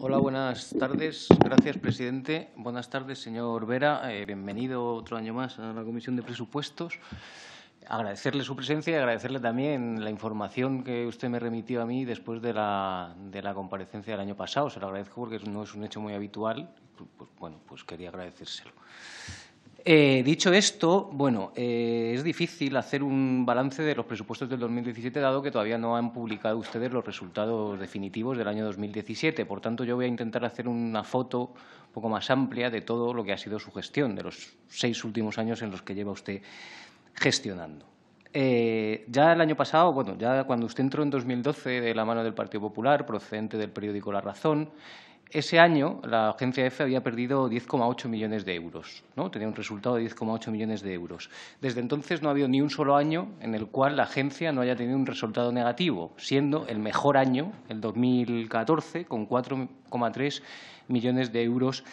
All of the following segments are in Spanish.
Hola, buenas tardes. Gracias, presidente. Buenas tardes, señor Vera. Eh, bienvenido otro año más a la Comisión de Presupuestos. Agradecerle su presencia y agradecerle también la información que usted me remitió a mí después de la, de la comparecencia del año pasado. Se lo agradezco porque no es un hecho muy habitual. Pues, pues, bueno, pues quería agradecérselo. Eh, dicho esto, bueno, eh, es difícil hacer un balance de los presupuestos del 2017, dado que todavía no han publicado ustedes los resultados definitivos del año 2017. Por tanto, yo voy a intentar hacer una foto un poco más amplia de todo lo que ha sido su gestión, de los seis últimos años en los que lleva usted gestionando. Eh, ya el año pasado, bueno, ya cuando usted entró en 2012 de la mano del Partido Popular, procedente del periódico La Razón, ese año la agencia EFE había perdido 10,8 millones de euros, tenía un resultado de 10,8 millones de euros. Desde entonces no ha habido ni un solo año en el cual la agencia no haya tenido un resultado negativo, siendo el mejor año, el 2014, con 4,3 millones de euros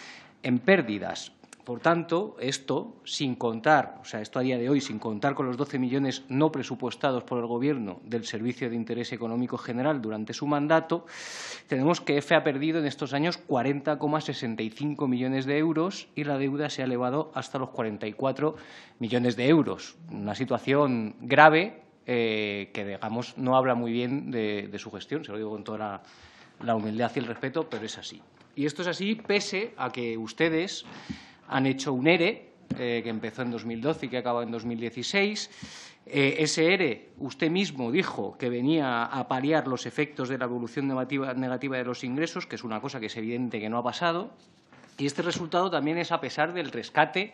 en pérdidas. Por tanto, esto sin contar, o sea, esto a día de hoy, sin contar con los 12 millones no presupuestados por el Gobierno del Servicio de Interés Económico General durante su mandato, tenemos que EFE ha perdido en estos años 40,65 millones de euros y la deuda se ha elevado hasta los 44 millones de euros. Una situación grave eh, que, digamos, no habla muy bien de, su gestión, se lo digo con toda la humildad y el respeto, pero es así. Y esto es así pese a que ustedes han hecho un ERE, eh, que empezó en 2012 y que acabó en 2016. Eh, ese ERE, usted mismo dijo que venía a paliar los efectos de la evolución negativa, de los ingresos, que es una cosa que es evidente que no ha pasado. Y este resultado también es a pesar del rescate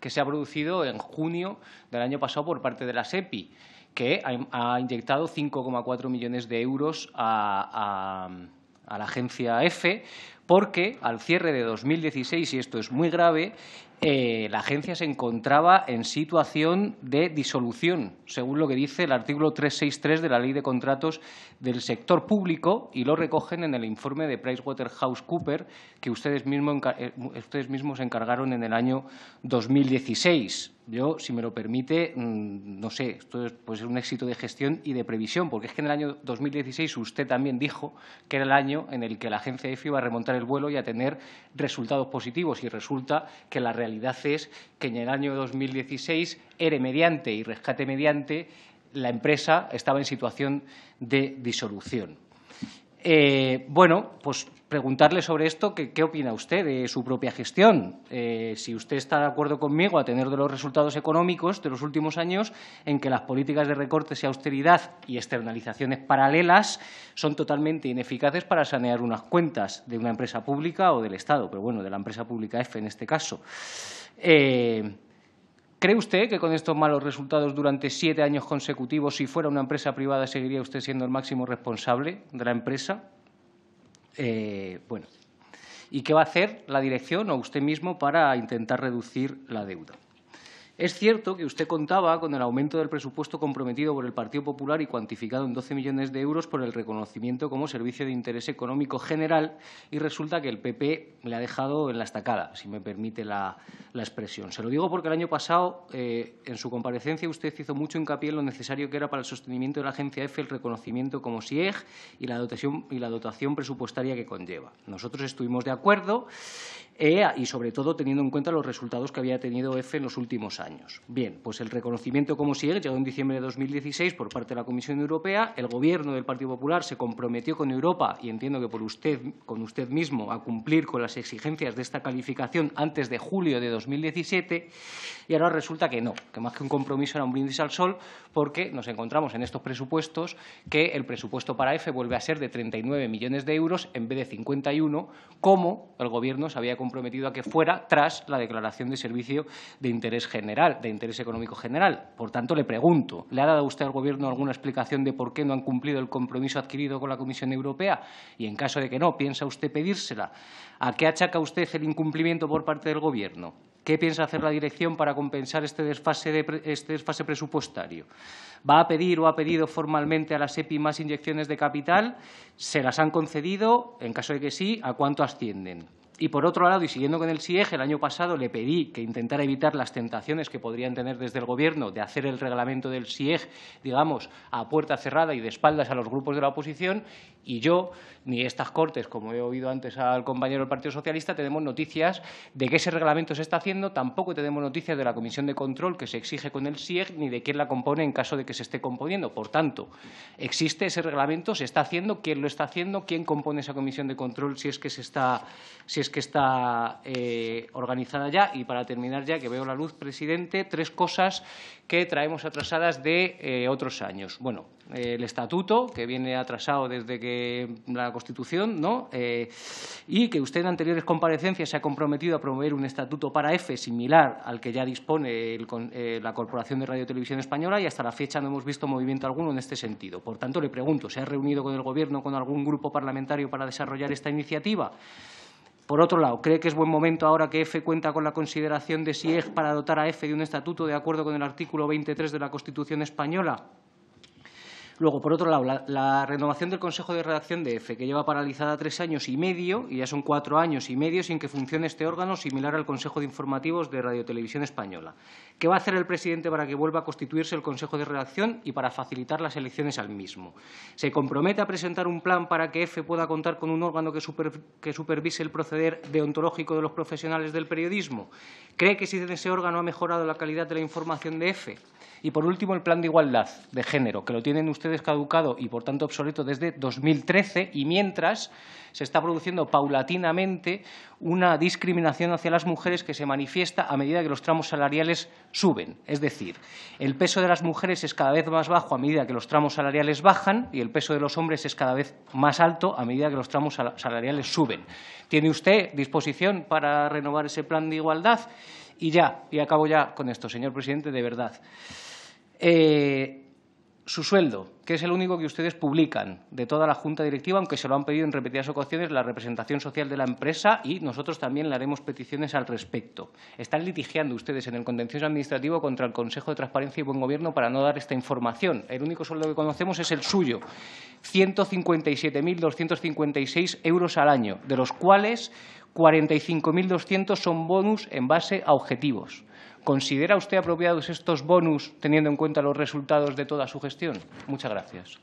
que se ha producido en junio del año pasado por parte de la SEPI, que ha, inyectado 5,4 millones de euros a, a la agencia EFE porque al cierre de 2016, y esto es muy grave, eh, la agencia se encontraba en situación de disolución, según lo que dice el artículo 363 de la Ley de Contratos del Sector Público, y lo recogen en el informe de PricewaterhouseCoopers, que ustedes, mismos eh, ustedes mismos encargaron en el año 2016. Yo, si me lo permite, mm, no sé, esto es pues, un éxito de gestión y de previsión, porque es que en el año 2016 usted también dijo que era el año en el que la agencia EFI iba a remontar el el vuelo y a tener resultados positivos. Y resulta que la realidad es que en el año 2016 ERE mediante y rescate mediante la empresa estaba en situación de disolución. Eh, bueno, pues preguntarle sobre esto, ¿qué opina usted de su propia gestión? Eh, si usted está de acuerdo conmigo a tener de los resultados económicos de los últimos años en que las políticas de recortes y austeridad y externalizaciones paralelas son totalmente ineficaces para sanear unas cuentas de una empresa pública o del Estado, pero bueno, de la empresa pública F en este caso. Eh, ¿Cree usted que con estos malos resultados durante siete años consecutivos, si fuera una empresa privada, seguiría usted siendo el máximo responsable de la empresa? Eh, bueno, ¿y qué va a hacer la dirección o usted mismo para intentar reducir la deuda? Es cierto que usted contaba con el aumento del presupuesto comprometido por el Partido Popular y cuantificado en 12 millones de euros por el reconocimiento como servicio de interés económico general y resulta que el PP le ha dejado en la estacada, si me permite la, expresión. Se lo digo porque el año pasado, eh, en su comparecencia, usted hizo mucho hincapié en lo necesario que era para el sostenimiento de la agencia EFE el reconocimiento como SIEG y y la dotación presupuestaria que conlleva. Nosotros estuvimos de acuerdo e y, sobre todo, teniendo en cuenta los resultados que había tenido EFE en los últimos años. Bien, pues el reconocimiento, como sigue, llegó en diciembre de 2016 por parte de la Comisión Europea. El Gobierno del Partido Popular se comprometió con Europa y entiendo que por usted, con usted mismo a cumplir con las exigencias de esta calificación antes de julio de 2017 y ahora resulta que no, que más que un compromiso era un brindis al sol porque nos encontramos en estos presupuestos que el presupuesto para EFE vuelve a ser de 39 millones de euros en vez de 51, como el Gobierno se había comprometido prometido a que fuera tras la declaración de servicio de interés general, de interés económico general. Por tanto, le pregunto, ¿le ha dado usted al Gobierno alguna explicación de por qué no han cumplido el compromiso adquirido con la Comisión Europea? Y en caso de que no, ¿piensa usted pedírsela? ¿A qué achaca usted el incumplimiento por parte del Gobierno? ¿Qué piensa hacer la dirección para compensar este desfase, este presupuestario? ¿Va a pedir o ha pedido formalmente a las EPI más inyecciones de capital? ¿Se las han concedido? En caso de que sí, ¿a cuánto ascienden? Y por otro lado, y siguiendo con el SIEG, el año pasado le pedí que intentara evitar las tentaciones que podrían tener desde el Gobierno de hacer el reglamento del SIEG, digamos, a puerta cerrada y de espaldas a los grupos de la oposición. Y yo, ni estas Cortes, como he oído antes al compañero del Partido Socialista, tenemos noticias de que ese reglamento se está haciendo. Tampoco tenemos noticias de la comisión de control que se exige con el SIEG ni de quién la compone en caso de que se esté componiendo. Por tanto, existe ese reglamento, se está haciendo, quién lo está haciendo, quién compone esa comisión de control si es que se está que está eh, organizada ya. Y para terminar ya, que veo la luz, presidente, tres cosas que traemos atrasadas de eh, otros años. Bueno, eh, el estatuto, que viene atrasado desde que la Constitución, y que usted en anteriores comparecencias se ha comprometido a promover un estatuto para F similar al que ya dispone la Corporación de Radio y Televisión Española y hasta la fecha no hemos visto movimiento alguno en este sentido. Por tanto, le pregunto, ¿se ha reunido con el Gobierno, con algún grupo parlamentario para desarrollar esta iniciativa? Por otro lado, ¿cree que es buen momento ahora que F cuenta con la consideración de SIEG para dotar a F de un estatuto de acuerdo con el artículo 23 de la Constitución española? Luego, por otro lado, la, renovación del Consejo de Redacción de EFE, que lleva paralizada tres años y medio, y ya son cuatro años y medio sin que funcione este órgano similar al Consejo de Informativos de Radio Española. ¿Qué va a hacer el presidente para que vuelva a constituirse el Consejo de Redacción y para facilitar las elecciones al mismo? ¿Se compromete a presentar un plan para que EFE pueda contar con un órgano que, supervise el proceder deontológico de los profesionales del periodismo? ¿Cree que si ese órgano ha mejorado la calidad de la información de EFE? Y, por último, el plan de igualdad de género, que lo tienen descaducado y, por tanto, obsoleto desde 2013 y, mientras, se está produciendo paulatinamente una discriminación hacia las mujeres que se manifiesta a medida que los tramos salariales suben. Es decir, el peso de las mujeres es cada vez más bajo a medida que los tramos salariales bajan y el peso de los hombres es cada vez más alto a medida que los tramos salariales suben. ¿Tiene usted disposición para renovar ese plan de igualdad? Y ya, y acabo ya con esto, señor presidente, de verdad. Eh, su sueldo, es el único que ustedes publican de toda la Junta Directiva, aunque se lo han pedido en repetidas ocasiones la representación social de la empresa y nosotros también le haremos peticiones al respecto. Están litigiando ustedes en el contencioso administrativo contra el Consejo de Transparencia y Buen Gobierno para no dar esta información. El único sueldo que conocemos es el suyo, 157.256 euros al año, de los cuales 45.200 son bonus en base a objetivos. ¿Considera usted apropiados estos bonus teniendo en cuenta los resultados de toda su gestión? Muchas gracias. Gracias.